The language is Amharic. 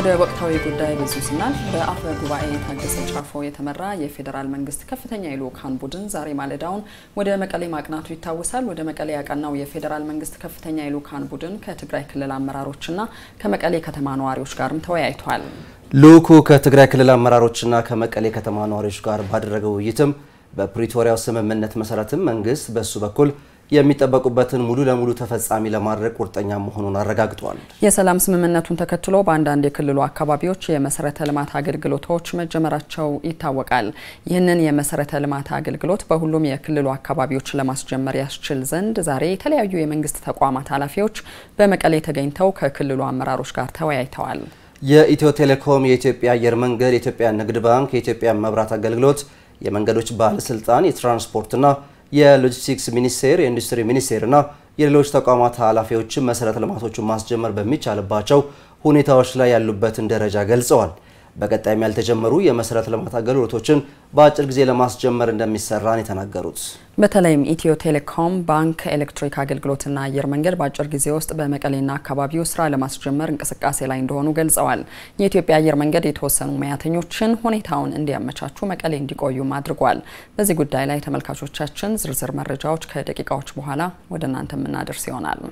ወደ ወቅታዊ ጉዳይ ብዙ ስናል በአፈ ጉባኤ ታገሰ ጫፎ የተመራ የፌዴራል መንግስት ከፍተኛ የልኡካን ቡድን ዛሬ ማለዳውን ወደ መቀሌ ማቅናቱ ይታወሳል። ወደ መቀሌ ያቀናው የፌዴራል መንግስት ከፍተኛ የልኡካን ቡድን ከትግራይ ክልል አመራሮችና ከመቀሌ ከተማ ነዋሪዎች ጋርም ተወያይቷል። ልኡኩ ከትግራይ ክልል አመራሮችና ከመቀሌ ከተማ ነዋሪዎች ጋር ባደረገው ውይይትም በፕሪቶሪያው ስምምነት መሰረትም መንግስት በእሱ በኩል የሚጠበቁበትን ሙሉ ለሙሉ ተፈጻሚ ለማድረግ ቁርጠኛ መሆኑን አረጋግጠዋል። የሰላም ስምምነቱን ተከትሎ በአንዳንድ የክልሉ አካባቢዎች የመሰረተ ልማት አገልግሎቶች መጀመራቸው ይታወቃል። ይህንን የመሰረተ ልማት አገልግሎት በሁሉም የክልሉ አካባቢዎች ለማስጀመር ያስችል ዘንድ ዛሬ የተለያዩ የመንግስት ተቋማት ኃላፊዎች በመቀሌ ተገኝተው ከክልሉ አመራሮች ጋር ተወያይተዋል። የኢትዮ ቴሌኮም፣ የኢትዮጵያ አየር መንገድ፣ የኢትዮጵያ ንግድ ባንክ፣ የኢትዮጵያ መብራት አገልግሎት፣ የመንገዶች ባለስልጣን፣ የትራንስፖርትና የሎጂስቲክስ ሚኒስቴር፣ የኢንዱስትሪ ሚኒስቴርና የሌሎች ተቋማት ኃላፊዎችን መሰረተ ልማቶቹን ማስጀመር በሚቻልባቸው ሁኔታዎች ላይ ያሉበትን ደረጃ ገልጸዋል። በቀጣይም ያልተጀመሩ የመሰረተ ልማት አገልግሎቶችን በአጭር ጊዜ ለማስጀመር ነው የተናገሩት በተለይም ኢትዮ ቴሌኮም፣ ባንክ፣ ኤሌክትሪክ አገልግሎትና አየር መንገድ በአጭር ጊዜ ውስጥ በመቀሌና አካባቢው ስራ ለማስጀመር እንቅስቃሴ ላይ እንደሆኑ ገልጸዋል። የኢትዮጵያ አየር መንገድ የተወሰኑ ሙያተኞችን ሁኔታውን እንዲያመቻቹ መቀሌ እንዲቆዩም አድርጓል። በዚህ ጉዳይ ላይ ተመልካቾቻችን ዝርዝር መረጃዎች ከደቂቃዎች በኋላ ወደ እናንተ የምናደርስ ይሆናል።